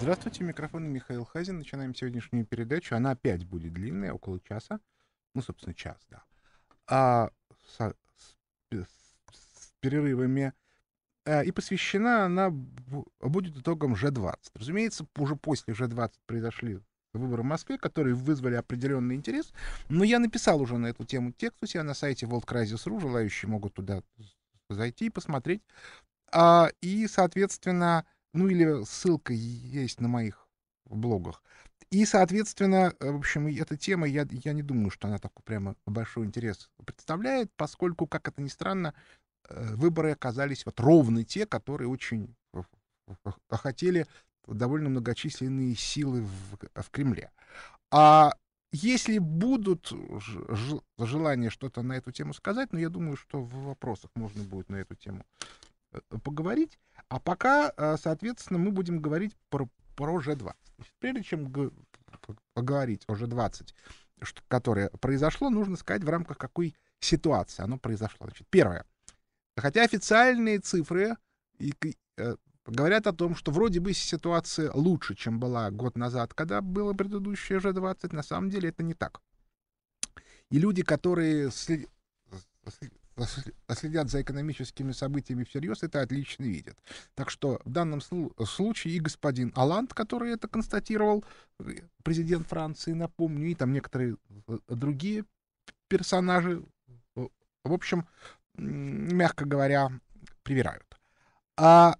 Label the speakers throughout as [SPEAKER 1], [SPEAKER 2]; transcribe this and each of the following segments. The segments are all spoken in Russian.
[SPEAKER 1] Здравствуйте, микрофон Михаил Хазин. Начинаем сегодняшнюю передачу. Она опять будет длинная, около часа. Ну, собственно, час, да. А с, с, с перерывами. А, и посвящена она будет итогам G20. Разумеется, уже после G20 произошли выборы в Москве, которые вызвали определенный интерес. Но я написал уже на эту тему текст у себя на сайте World worldcrisis.ru. Желающие могут туда зайти и посмотреть. А, и, соответственно, ну или ссылка есть на моих блогах. И, соответственно, э, в общем, эта тема, я, я не думаю, что она такой прямо большой интерес представляет, поскольку, как это ни странно, э, выборы оказались вот ровно те, которые очень э, хотели довольно многочисленные силы в, в Кремле. А если будут желания что-то на эту тему сказать, но ну, я думаю, что в вопросах можно будет на эту тему поговорить. А пока, э, соответственно, мы будем говорить про, про G20. Прежде чем поговорить о G20, что, которое произошло, нужно сказать, в рамках какой ситуации оно произошло. Значит, первое. Хотя официальные цифры и, э, говорят о том, что вроде бы ситуация лучше, чем была год назад, когда было предыдущее G20, на самом деле это не так. И люди, которые следят за экономическими событиями всерьез, это отлично видят. Так что в данном случае и господин Аланд, который это констатировал, президент Франции, напомню, и там некоторые э, другие персонажи, э, в общем, мягко говоря, привирают. А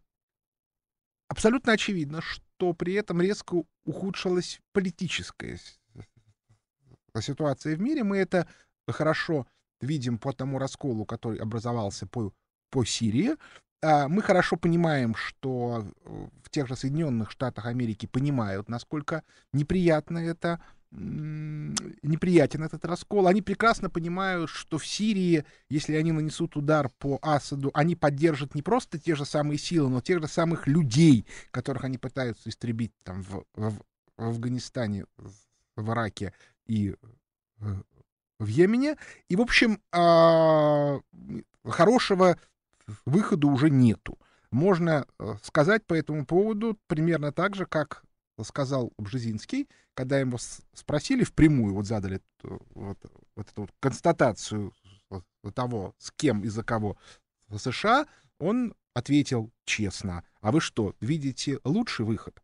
[SPEAKER 1] абсолютно очевидно, что при этом резко ухудшилась политическая ситуация в мире. Мы это хорошо видим по тому расколу, который образовался по, по Сирии, а, мы хорошо понимаем, что э, в тех же Соединенных Штатах Америки понимают, насколько неприятно это, неприятен этот раскол. Они прекрасно понимают, что в Сирии, если они нанесут удар по Асаду, они поддержат не просто те же самые силы, но тех же самых людей, которых они пытаются истребить там в, в, в Афганистане, в Ираке и э, в Йемене. И, в общем, а, хорошего выхода уже нету. Можно э, сказать по этому поводу примерно так же, как сказал Бжезинский, когда его спросили впрямую, вот задали э, вот, вот эту вот констатацию э, того, с кем и за кого США, он ответил честно, а вы что, видите лучший выход?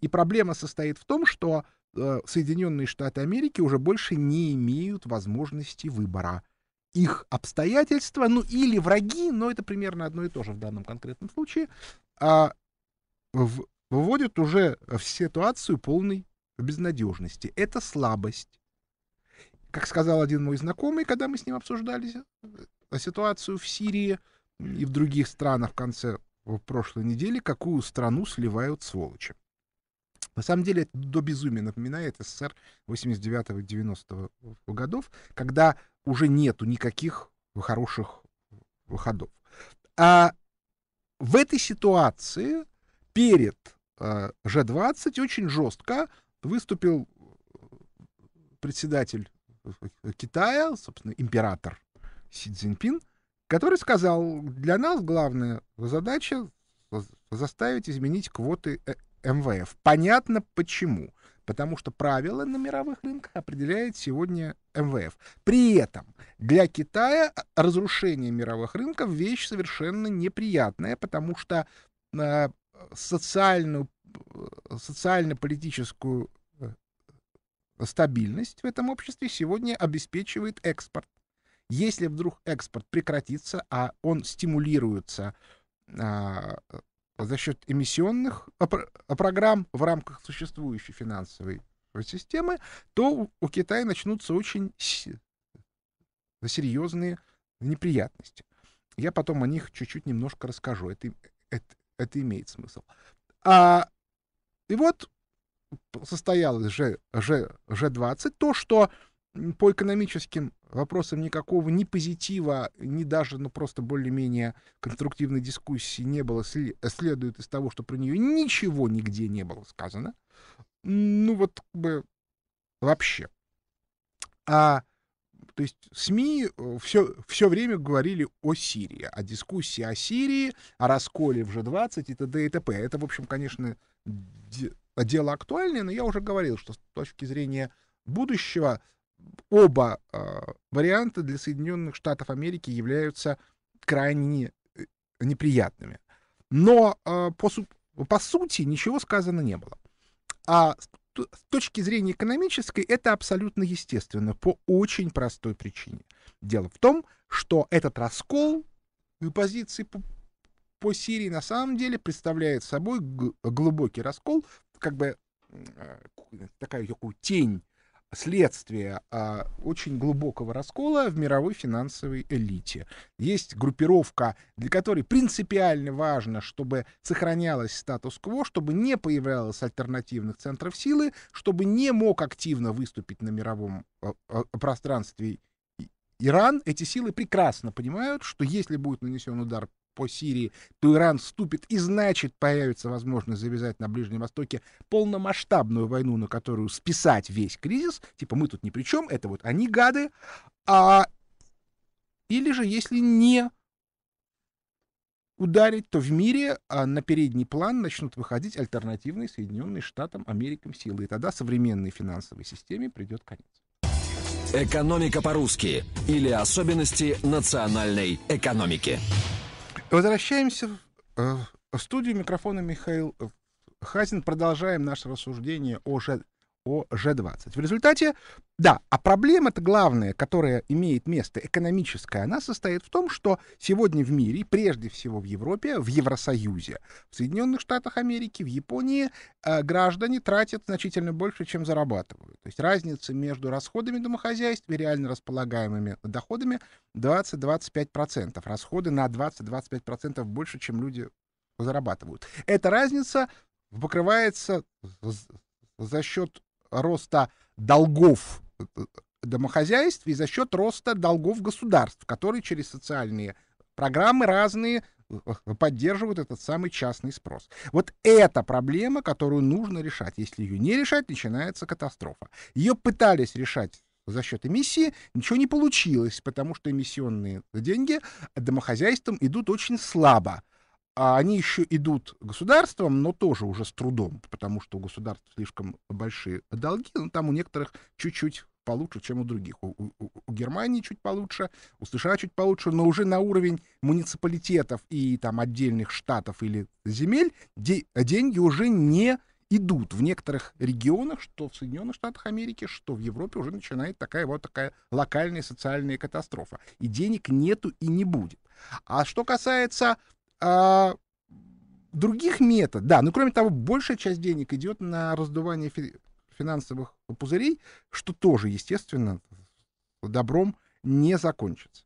[SPEAKER 1] И проблема состоит в том, что Э, Соединенные Штаты Америки уже больше не имеют возможности выбора. Их обстоятельства, ну или враги, но это примерно одно и то же в данном конкретном случае, а, в, выводят уже в ситуацию полной безнадежности. Это слабость. Как сказал один мой знакомый, когда мы с ним обсуждали э, ситуацию в Сирии и в других странах в конце в прошлой недели, какую страну сливают сволочи. На самом деле это до безумия напоминает СССР 89-90 годов, когда уже нету никаких хороших выходов. А в этой ситуации перед э, G20 очень жестко выступил председатель Китая, собственно, император Си Цзиньпин, который сказал, для нас главная задача заставить изменить квоты МВФ. Понятно почему. Потому что правила на мировых рынках определяет сегодня МВФ. При этом для Китая разрушение мировых рынков вещь совершенно неприятная, потому что э, социальную, э, социально-политическую э, стабильность в этом обществе сегодня обеспечивает экспорт. Если вдруг экспорт прекратится, а он стимулируется а, за счет эмиссионных а, программ в рамках существующей финансовой системы, то у Китая начнутся очень серьезные неприятности. Я потом о них чуть-чуть немножко расскажу. Это, э, это, это имеет смысл. А, и вот состоялось же G, G20, то, что по экономическим вопросам никакого ни позитива, ни даже, ну, просто более-менее конструктивной дискуссии не было, следует из того, что про нее ничего нигде не было сказано. Ну, вот как бы вообще. А, то есть СМИ все, э, все время говорили о Сирии, о дискуссии о Сирии, о расколе в G20 и т.д. и т.п. Это, в общем, конечно, дело актуальное, но я уже говорил, что с точки зрения будущего оба а, варианта для Соединенных Штатов Америки являются крайне э, неприятными. Но а, по, по сути ничего сказано не было. А с точки зрения экономической это абсолютно естественно по очень простой причине. Дело в том, что этот раскол э, позиций по, по Сирии на самом деле представляет собой глубокий раскол, как бы э, такая такую тень следствие а, очень глубокого раскола в мировой финансовой элите. Есть группировка, для которой принципиально важно, чтобы сохранялось статус-кво, чтобы не появлялось альтернативных центров силы, чтобы не мог активно выступить на мировом а, а, пространстве Иран. Эти силы прекрасно понимают, что если будет нанесен удар по Сирии, то Иран вступит и, значит, появится возможность завязать на Ближнем Востоке полномасштабную войну, на которую списать весь кризис, типа мы тут ни при чем, это вот они гады, а или же если не ударить, то в мире а, на передний план начнут выходить альтернативные Соединенные Штатам Америкам силы. И тогда современной финансовой системе придет конец. Экономика по-русски или особенности национальной экономики. Возвращаемся э, в, в студию микрофона Михаил э, Хазин. Продолжаем наше рассуждение о о Ж 20 В результате, да, а проблема-то главная, которая имеет место экономическая, она состоит в том, что сегодня в мире, прежде всего в Европе, в Евросоюзе, в Соединенных Штатах Америки, в Японии э, граждане тратят значительно больше, чем зарабатывают. То есть разница между расходами домохозяйств и реально располагаемыми доходами 20-25%. Расходы на 20-25% больше, чем люди зарабатывают. Эта разница покрывается за счет роста долгов э, э, домохозяйств и за счет роста долгов государств, которые через социальные программы разные э, поддерживают этот самый частный спрос. Вот эта проблема, которую нужно решать. Если ее не решать, начинается катастрофа. Ее пытались решать за счет эмиссии, ничего не получилось, потому что эмиссионные деньги домохозяйствам идут очень слабо а они еще идут государством, но тоже уже с трудом, потому что у государств слишком большие долги, но там у некоторых чуть-чуть получше, чем у других. У, у, у Германии чуть получше, у США чуть получше, но уже на уровень муниципалитетов и там отдельных штатов или земель де, деньги уже не идут в некоторых регионах, что в Соединенных Штатах Америки, что в Европе уже начинает такая вот такая локальная социальная катастрофа. И денег нету и не будет. А что касается а, других метод, да, ну кроме того, большая часть денег идет на раздувание фи- финансовых пузырей, что тоже, естественно, добром не закончится.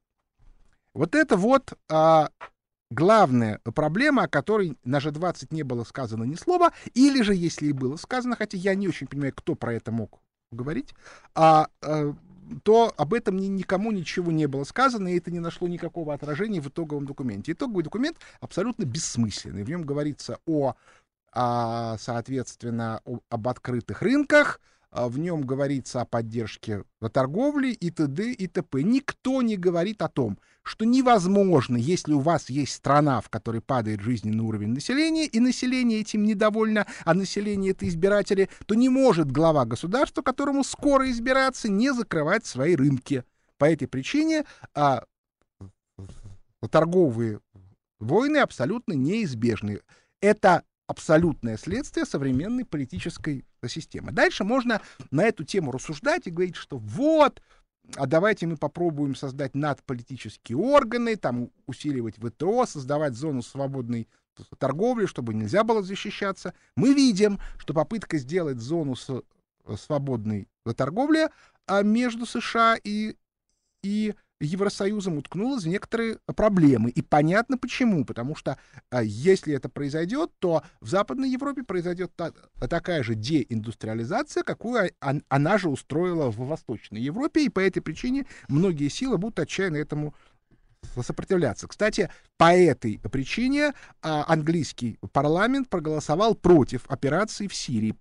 [SPEAKER 1] Вот это вот а, главная проблема, о которой на G20 не было сказано ни слова, или же, если и было сказано, хотя я не очень понимаю, кто про это мог говорить, а, а то об этом ни, никому ничего не было сказано, и это не нашло никакого отражения в итоговом документе. Итоговый документ абсолютно бессмысленный. В нем говорится о, а, о соответственно, об открытых рынках, а, в нем говорится о поддержке торговли и т.д. и т.п. Никто не говорит о том, что невозможно, если у вас есть страна, в которой падает жизненный уровень населения, и население этим недовольно, а население — это избиратели, то не может глава государства, которому скоро избираться, не закрывать свои рынки. По этой причине а, торговые войны абсолютно неизбежны. Это абсолютное следствие современной политической э, системы. Дальше можно на эту тему рассуждать и говорить, что вот, а давайте мы попробуем создать надполитические органы, там усиливать ВТО, создавать зону свободной торговли, чтобы нельзя было защищаться. Мы видим, что попытка сделать зону э, свободной торговли а, между США и, и Евросоюзом уткнулась в некоторые проблемы. И понятно почему. Потому что а, если это произойдет, то в Западной Европе произойдет та, такая же деиндустриализация, какую а, она же устроила в Восточной Европе. И по этой причине многие силы будут отчаянно этому сопротивляться. Кстати, по этой причине а, английский парламент проголосовал против операции в Сирии,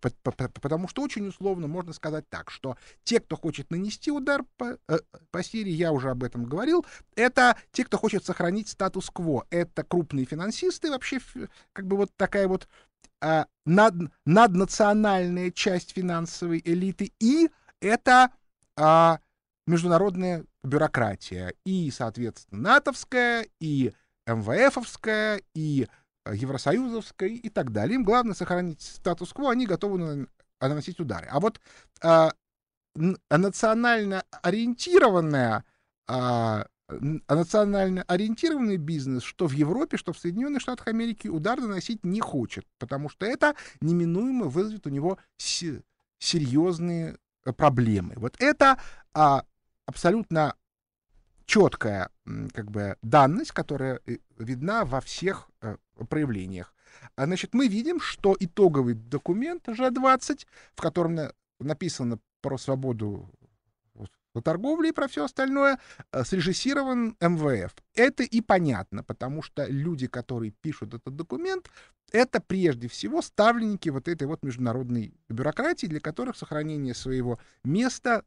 [SPEAKER 1] потому что очень условно можно сказать так, что те, кто хочет нанести удар по, э, по Сирии, я уже об этом говорил, это те, кто хочет сохранить статус-кво, это крупные финансисты, вообще как бы вот такая вот а, над, наднациональная часть финансовой элиты, и это а, международная бюрократия, и, соответственно, натовская, и МВФовская, и э, Евросоюзовская и так далее. Им главное сохранить статус-кво, они готовы наносить удары. А вот а, а национально ориентированная а, а, национально ориентированный бизнес, что в Европе, что в Соединенных Штатах Америки удар наносить не хочет, потому что это неминуемо вызовет у него серьезные э, проблемы. Вот это а, абсолютно четкая как бы данность, которая э, видна во всех э, проявлениях. А, значит, мы видим, что итоговый документ Ж-20, в котором на, написано про свободу по торговле и про все остальное, э, срежиссирован МВФ. Это и понятно, потому что люди, которые пишут этот документ, это прежде всего ставленники вот этой вот международной бюрократии, для которых сохранение своего места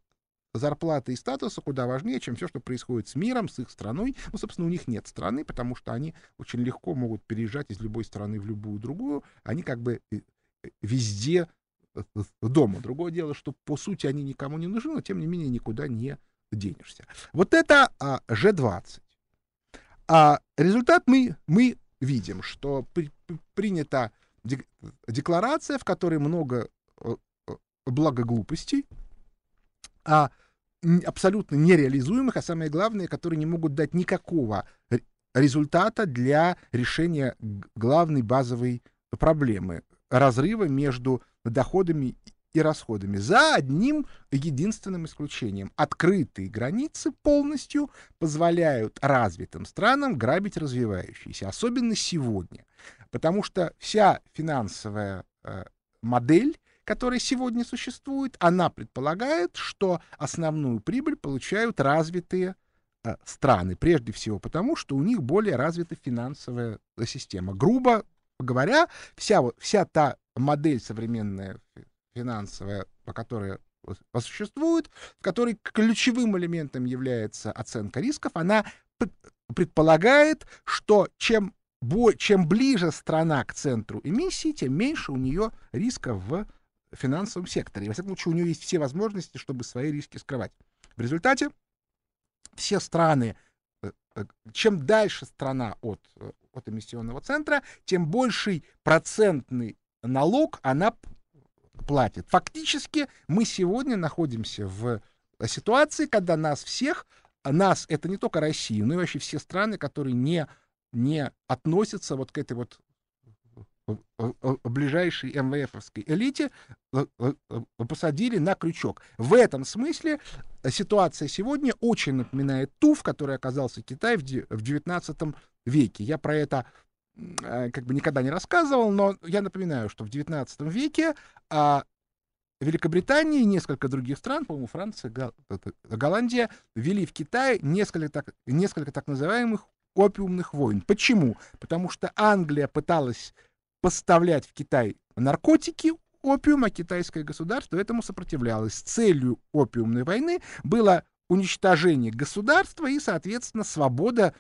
[SPEAKER 1] зарплаты и статуса куда важнее, чем все, что происходит с миром, с их страной. Ну, собственно, у них нет страны, потому что они очень легко могут переезжать из любой страны в любую другую. Они как бы э, э, везде э, дома. Другое дело, что по сути они никому не нужны, но тем не менее никуда не денешься. Вот это а, G20. А результат мы, мы видим, что при, при, принята декларация, в которой много благоглупостей, а абсолютно нереализуемых, а самое главное, которые не могут дать никакого результата для решения главной базовой проблемы разрыва между доходами и расходами. За одним единственным исключением. Открытые границы полностью позволяют развитым странам грабить развивающиеся, особенно сегодня. Потому что вся финансовая э, модель которая сегодня существует, она предполагает, что основную прибыль получают развитые э, страны, прежде всего потому, что у них более развита финансовая э, система. Грубо говоря, вся, вся та модель современная финансовая, по которой существует, в которой ключевым элементом является оценка рисков, она предполагает, что чем, чем ближе страна к центру эмиссии, тем меньше у нее риска в финансовом секторе. И, во всяком случае, у нее есть все возможности, чтобы свои риски скрывать. В результате все страны, э, э, чем дальше страна от, э, от эмиссионного центра, тем больший процентный налог она платит. Фактически мы сегодня находимся в ситуации, когда нас всех, нас это не только Россия, но и вообще все страны, которые не не относятся вот к этой вот ближайшей МВФовской элите э, э, э, посадили на крючок. В этом смысле ситуация сегодня очень напоминает ту, в которой оказался Китай в XIX веке. Я про это как бы никогда не рассказывал, но я напоминаю, что в XIX веке а, Великобритания и несколько других стран, по-моему, Франция, Голландия, вели в Китай несколько так, несколько так называемых опиумных войн. Почему? Потому что Англия пыталась поставлять в Китай наркотики, опиум, а китайское государство этому сопротивлялось. Целью опиумной войны было уничтожение государства и, соответственно, свобода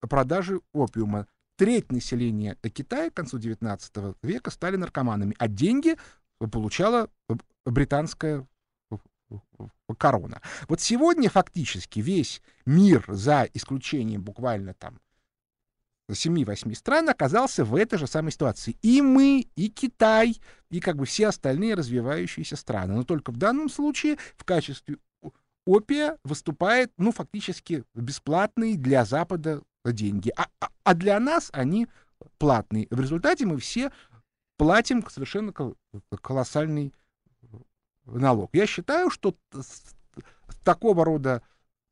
[SPEAKER 1] продажи опиума. Треть населения Китая к концу XIX века стали наркоманами, а деньги получала британская корона. Вот сегодня фактически весь мир, за исключением буквально там 7-8 стран оказался в этой же самой ситуации. И мы, и Китай, и как бы все остальные развивающиеся страны. Но только в данном случае в качестве опия выступает, ну, фактически бесплатные для Запада деньги. А, а, а для нас они платные. В результате мы все платим совершенно колоссальный налог. Я считаю, что такого рода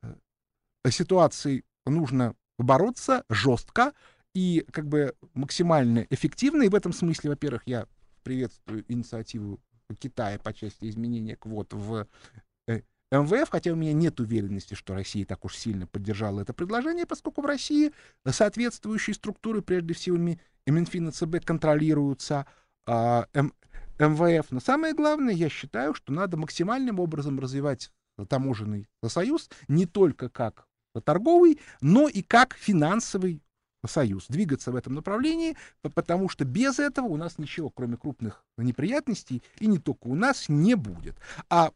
[SPEAKER 1] э, ситуации нужно бороться жестко и как бы максимально эффективно. И в этом смысле, во-первых, я приветствую инициативу Китая по части изменения квот в э, МВФ, хотя у меня нет уверенности, что Россия так уж сильно поддержала это предложение, поскольку в России соответствующие структуры, прежде всего Минфин и ЦБ, контролируются а, эм, МВФ. Но самое главное, я считаю, что надо максимальным образом развивать таможенный союз не только как торговый, но и как финансовый союз. Двигаться в этом направлении, потому что без этого у нас ничего, кроме крупных неприятностей, и не только у нас, не будет. А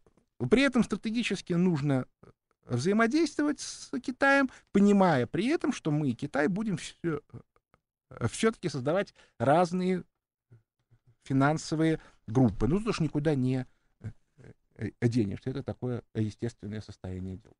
[SPEAKER 1] при этом стратегически нужно э, взаимодействовать с Китаем, понимая при этом, что мы и Китай будем все, э, э, все-таки создавать разные финансовые группы. Ну, потому что никуда не денешься. Это такое естественное состояние дел.